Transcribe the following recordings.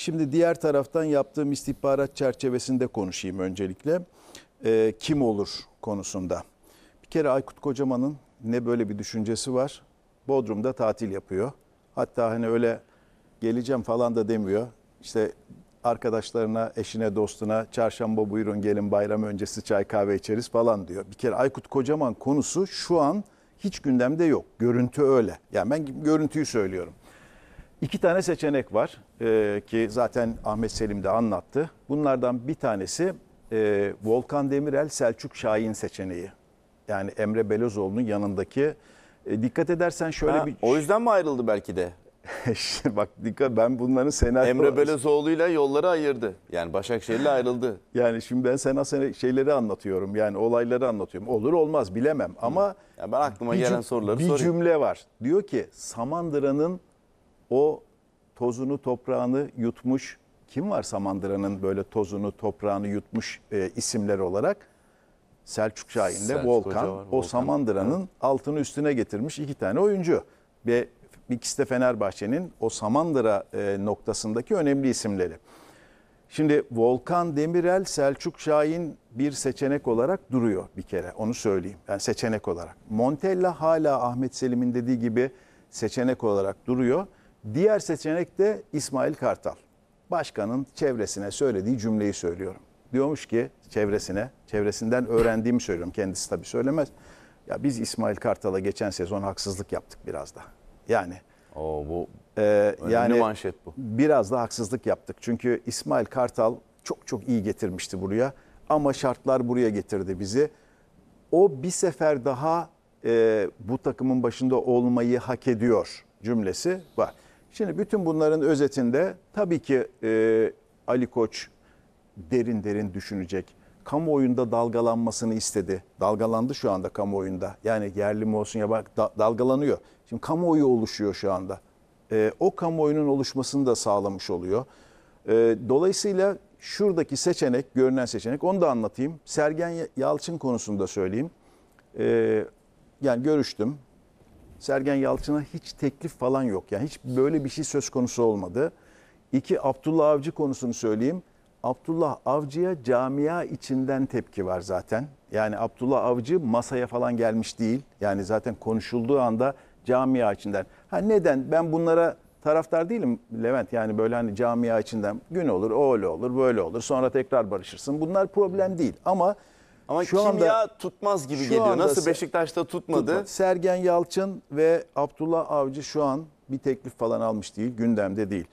Şimdi diğer taraftan yaptığım istihbarat çerçevesinde konuşayım öncelikle. E, kim olur konusunda. Bir kere Aykut Kocaman'ın ne böyle bir düşüncesi var. Bodrum'da tatil yapıyor. Hatta hani öyle geleceğim falan da demiyor. İşte arkadaşlarına, eşine, dostuna çarşamba buyurun gelin bayram öncesi çay kahve içeriz falan diyor. Bir kere Aykut Kocaman konusu şu an hiç gündemde yok. Görüntü öyle. Yani ben görüntüyü söylüyorum. İki tane seçenek var e, ki zaten Ahmet Selim de anlattı. Bunlardan bir tanesi e, Volkan Demirel Selçuk Şahin seçeneği. Yani Emre Belözoğlu'nun yanındaki. E, dikkat edersen şöyle ha, bir... O yüzden mi ayrıldı belki de? Bak dikkat ben bunların senat... Emre ile yolları ayırdı. Yani Başakşehir'le ayrıldı. yani şimdi ben senat şeyleri anlatıyorum. Yani olayları anlatıyorum. Olur olmaz bilemem ama... Ya ben aklıma gelen soruları bir sorayım. Bir cümle var. Diyor ki Samandıra'nın o tozunu toprağını yutmuş kim var Samandıra'nın böyle tozunu toprağını yutmuş e, isimler olarak? Selçuk Şahin de Volkan. Volkan. O Samandıra'nın evet. altını üstüne getirmiş iki tane oyuncu. Ve ikisi de Fenerbahçe'nin o Samandıra e, noktasındaki önemli isimleri. Şimdi Volkan Demirel, Selçuk Şahin bir seçenek olarak duruyor bir kere. Onu söyleyeyim. Yani seçenek olarak. Montella hala Ahmet Selim'in dediği gibi seçenek olarak duruyor. Diğer seçenek de İsmail Kartal. Başkanın çevresine söylediği cümleyi söylüyorum. Diyormuş ki çevresine, çevresinden öğrendiğimi söylüyorum. Kendisi tabii söylemez. Ya biz İsmail Kartal'a geçen sezon haksızlık yaptık biraz da. Yani Oo, bu e, yani manşet bu. Biraz da haksızlık yaptık. Çünkü İsmail Kartal çok çok iyi getirmişti buraya. Ama şartlar buraya getirdi bizi. O bir sefer daha e, bu takımın başında olmayı hak ediyor cümlesi var. Şimdi bütün bunların özetinde tabii ki e, Ali Koç derin derin düşünecek. Kamuoyunda dalgalanmasını istedi. Dalgalandı şu anda kamuoyunda. Yani yerli mi olsun ya bak da, dalgalanıyor. Şimdi kamuoyu oluşuyor şu anda. E, o kamuoyunun oluşmasını da sağlamış oluyor. E, dolayısıyla şuradaki seçenek, görünen seçenek onu da anlatayım. Sergen Yalçın konusunda söyleyeyim. E, yani görüştüm Sergen Yalçın'a hiç teklif falan yok. Yani hiç böyle bir şey söz konusu olmadı. İki, Abdullah Avcı konusunu söyleyeyim. Abdullah Avcı'ya camia içinden tepki var zaten. Yani Abdullah Avcı masaya falan gelmiş değil. Yani zaten konuşulduğu anda camia içinden. Ha neden? Ben bunlara taraftar değilim Levent. Yani böyle hani camia içinden gün olur, öyle olur, böyle olur. Sonra tekrar barışırsın. Bunlar problem değil. Ama ama şu kimya anda, tutmaz gibi geliyor. Nasıl Beşiktaş'ta tutmadı? Tutma. Sergen Yalçın ve Abdullah Avcı şu an bir teklif falan almış değil, gündemde değil.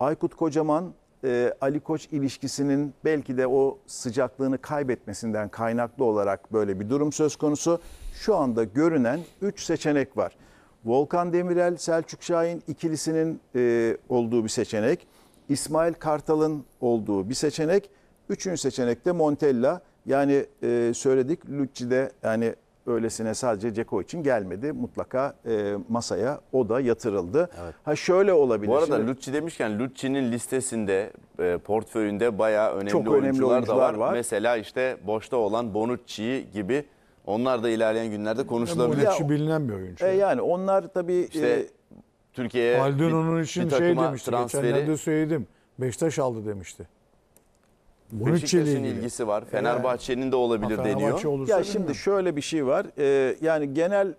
Aykut Kocaman e, Ali Koç ilişkisinin belki de o sıcaklığını kaybetmesinden kaynaklı olarak böyle bir durum söz konusu. Şu anda görünen 3 seçenek var. Volkan Demirel, Selçuk Şahin ikilisinin e, olduğu bir seçenek. İsmail Kartal'ın olduğu bir seçenek. Üçüncü seçenek de Montella. Yani e, söyledik Lucci de yani öylesine sadece Ceko için gelmedi. Mutlaka e, masaya o da yatırıldı. Evet. Ha şöyle olabilir. Bu arada şimdi, Lucci demişken Lucci'nin listesinde, e, portföyünde bayağı önemli, çok oyuncular, önemli oyuncular da var. var. Mesela işte boşta olan Bonucci gibi onlar da ilerleyen günlerde konuşulabilir. Bonucci bilinen bir oyuncu. E, yani onlar tabii... İşte, e, Türkiye'ye Aldun onun için bir, bir şey demişti. Transferi... Geçenlerde söyledim. Beşiktaş aldı demişti. Beşiktaş'ın ilgisi var. Ee, Fenerbahçe'nin de olabilir deniyor. Ya şimdi şöyle bir şey var. Ee, yani genel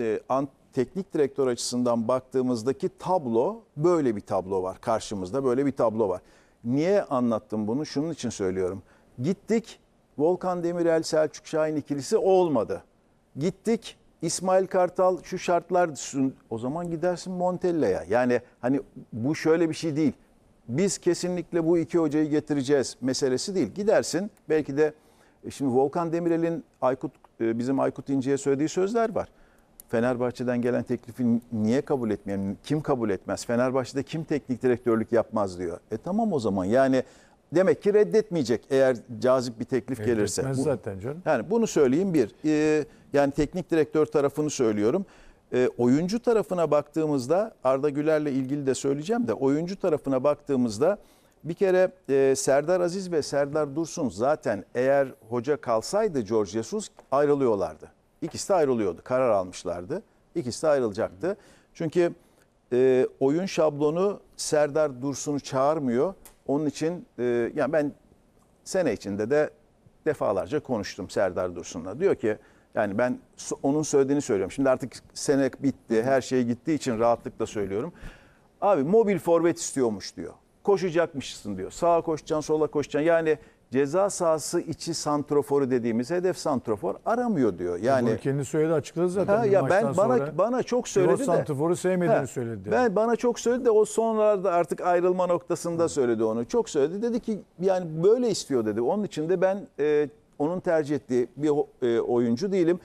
e, ant teknik direktör açısından baktığımızdaki tablo böyle bir tablo var. Karşımızda böyle bir tablo var. Niye anlattım bunu? Şunun için söylüyorum. Gittik Volkan Demirel, Selçuk Şahin ikilisi olmadı. Gittik İsmail Kartal şu şartlar düşün. O zaman gidersin Montella'ya. Yani hani bu şöyle bir şey değil biz kesinlikle bu iki hocayı getireceğiz meselesi değil. Gidersin belki de e, şimdi Volkan Demirel'in Aykut e, bizim Aykut İnce'ye söylediği sözler var. Fenerbahçe'den gelen teklifi niye kabul etmeyelim? Kim kabul etmez? Fenerbahçe'de kim teknik direktörlük yapmaz diyor. E tamam o zaman yani demek ki reddetmeyecek eğer cazip bir teklif Reddetmez gelirse. Reddetmez zaten canım. Yani bunu söyleyeyim bir. Ee, yani teknik direktör tarafını söylüyorum. E, oyuncu tarafına baktığımızda Arda Güler'le ilgili de söyleyeceğim de oyuncu tarafına baktığımızda bir kere e, Serdar Aziz ve Serdar Dursun zaten eğer hoca kalsaydı George Jesus ayrılıyorlardı. İkisi de ayrılıyordu. Karar almışlardı. İkisi de ayrılacaktı. Çünkü e, oyun şablonu Serdar Dursun'u çağırmıyor. Onun için e, yani ben sene içinde de defalarca konuştum Serdar Dursun'la. Diyor ki yani ben onun söylediğini söylüyorum. Şimdi artık senek bitti, her şey gittiği için rahatlıkla söylüyorum. Abi mobil forvet istiyormuş diyor. Koşacakmışsın diyor. Sağa koşacaksın, sola koşacaksın. Yani ceza sahası içi santroforu dediğimiz hedef santrofor aramıyor diyor. E yani Bunu kendi söyledi açıkladı zaten. Ha, ya ben bana sonra, bana çok söyledi de santroforu sevmediğini ha, söyledi. Yani. Ben bana çok söyledi de o sonlarda artık ayrılma noktasında evet. söyledi onu. Çok söyledi dedi ki yani böyle istiyor dedi. Onun için de ben e, onun tercih ettiği bir e, oyuncu değilim.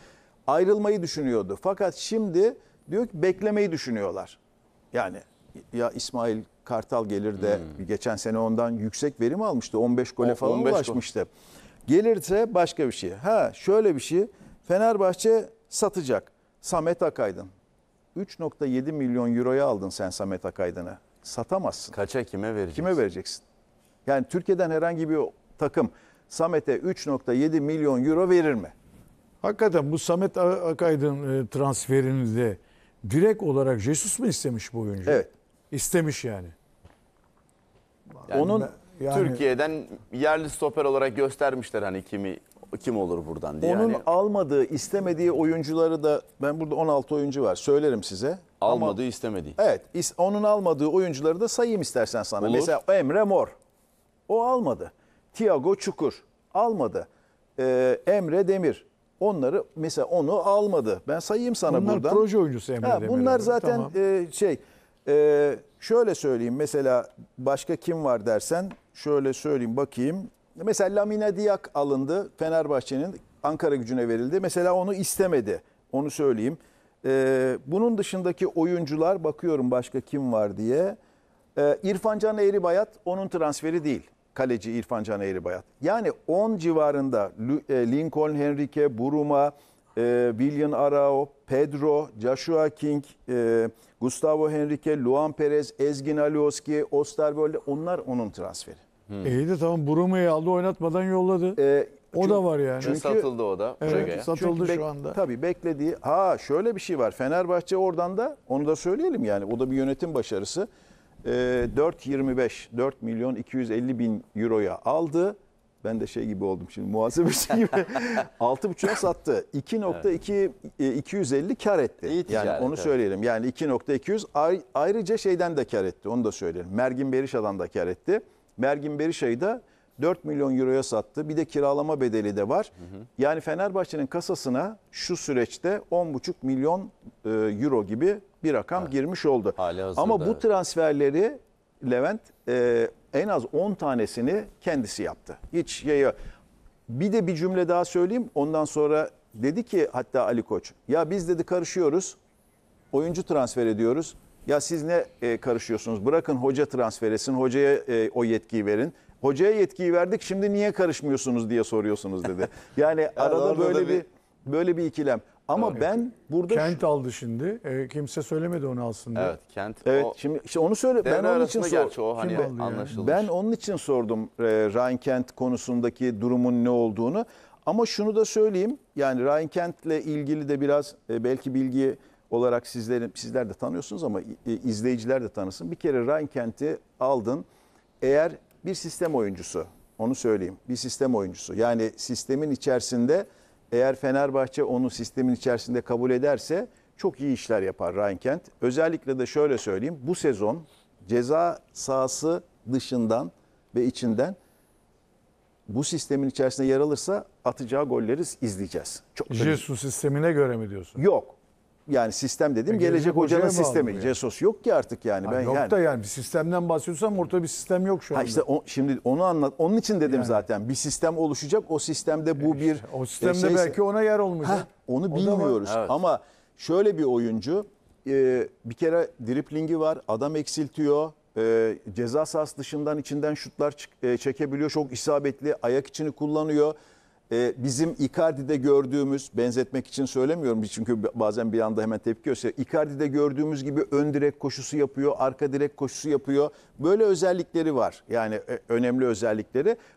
Ayrılmayı düşünüyordu. Fakat şimdi diyor ki beklemeyi düşünüyorlar. Yani ya İsmail Kartal gelir de hmm. geçen sene ondan yüksek verim almıştı. 15 gole falan 15 ulaşmıştı. Gol. Gelirse başka bir şey. Ha şöyle bir şey. Fenerbahçe satacak. Samet Akaydın. 3.7 milyon euroya aldın sen Samet Akaydın'ı. Satamazsın. Kaça kime vereceksin? Kime vereceksin? Yani Türkiye'den herhangi bir takım Samet'e 3.7 milyon euro verir mi? Hakikaten bu Samet Akaydın e, transferinde direkt olarak Jesus mu istemiş bu oyuncu? Evet. İstemiş yani. yani Onun yani, Türkiye'den yerli stoper olarak göstermişler hani kimi kim olur buradan diye. Onun yani. almadığı, istemediği oyuncuları da ben burada 16 oyuncu var. Söylerim size. Almadığı, Ama, istemediği. Evet. Is, onun almadığı oyuncuları da sayayım istersen sana. Olur. Mesela Emre Mor. O almadı. Tiago Çukur almadı. Ee, Emre Demir onları mesela onu almadı. Ben sayayım sana bunlar buradan. Bunlar proje oyuncusu Emre ha, Demir. Bunlar abi. zaten tamam. e, şey e, şöyle söyleyeyim mesela başka kim var dersen şöyle söyleyeyim bakayım. Mesela Lamine Diak alındı Fenerbahçe'nin Ankara gücüne verildi. Mesela onu istemedi onu söyleyeyim. E, bunun dışındaki oyuncular bakıyorum başka kim var diye. E, İrfan Can Eğribayat onun transferi değil kaleci İrfan Can Eğribayat. Yani 10 civarında e, Lincoln Henrique, Buruma, e, William Arao, Pedro, Joshua King, e, Gustavo Henrique, Luan Perez, Ezgin Alioski, Osterwold onlar onun transferi. Hmm. İyi de tamam Buruma'yı aldı oynatmadan yolladı. Ee, o çünkü, da var yani. Çünkü satıldı o da. Evet, Brugge'ye. satıldı çünkü şu anda. Tabii beklediği. Ha şöyle bir şey var. Fenerbahçe oradan da onu da söyleyelim yani. O da bir yönetim başarısı. 4.25, ee, 4 milyon 250 bin euroya aldı. Ben de şey gibi oldum şimdi muhasebesi gibi. 6.5'a sattı. 2.2 evet. 250 kar etti. İyi ticaret, yani onu söyleyelim. Yani 2.200 ayrıca şeyden de kar etti. Onu da söyleyelim. Mergin Berişa'dan da kar etti. Mergin Berişa'yı da 4 milyon euroya sattı. Bir de kiralama bedeli de var. Hı hı. Yani Fenerbahçe'nin kasasına şu süreçte 10,5 milyon e, euro gibi bir rakam evet. girmiş oldu. Ama bu evet. transferleri Levent e, en az 10 tanesini kendisi yaptı. Hiç yaya. Bir de bir cümle daha söyleyeyim. Ondan sonra dedi ki hatta Ali Koç ya biz dedi karışıyoruz. Oyuncu transfer ediyoruz. Ya siz ne e, karışıyorsunuz? Bırakın hoca transfer etsin. Hocaya e, o yetkiyi verin hocaya yetkiyi verdik şimdi niye karışmıyorsunuz diye soruyorsunuz dedi. Yani ya arada böyle bir böyle bir ikilem. Ama evet. ben burada Kent şu... aldı şimdi. E, kimse söylemedi onu alsın diye. Evet, Kent. Evet, o... şimdi işte onu söyle. Ben onun için gerçi o hani anlaşılmış. Ben onun için sordum e, Ryan Kent konusundaki durumun ne olduğunu. Ama şunu da söyleyeyim. Yani Ryan Kent'le ilgili de biraz e, belki bilgi olarak sizlerin sizler de tanıyorsunuz ama e, izleyiciler de tanısın. Bir kere Ryan Kent'i aldın. Eğer bir sistem oyuncusu. Onu söyleyeyim. Bir sistem oyuncusu. Yani sistemin içerisinde eğer Fenerbahçe onu sistemin içerisinde kabul ederse çok iyi işler yapar Ryan Kent. Özellikle de şöyle söyleyeyim. Bu sezon ceza sahası dışından ve içinden bu sistemin içerisinde yer alırsa atacağı golleri izleyeceğiz. Çok Jesus sistemine göre mi diyorsun? Yok yani sistem dedim E, gelecek, gelecek hocanın hocaya bağlı sistemi. bu Cesos yok ki artık yani. ben yok yani, da yani bir sistemden bahsediyorsam ortada bir sistem yok şu anda. Ha işte o- şimdi onu anlat. Onun için dedim zaten bir sistem oluşacak. O sistemde bu e, bir o sistemde e, şey- belki ona yer olmayacak Heh, onu var. bilmiyoruz. Evet. Ama şöyle bir oyuncu e, bir kere driplingi var. Adam eksiltiyor. e, ceza sahası dışından içinden şutlar çık- e, çekebiliyor. Çok isabetli. Ayak içini kullanıyor e, bizim Icardi'de gördüğümüz benzetmek için söylemiyorum çünkü bazen bir anda hemen tepki gösteriyor. Icardi'de gördüğümüz gibi ön direk koşusu yapıyor, arka direk koşusu yapıyor. Böyle özellikleri var. Yani e, önemli özellikleri.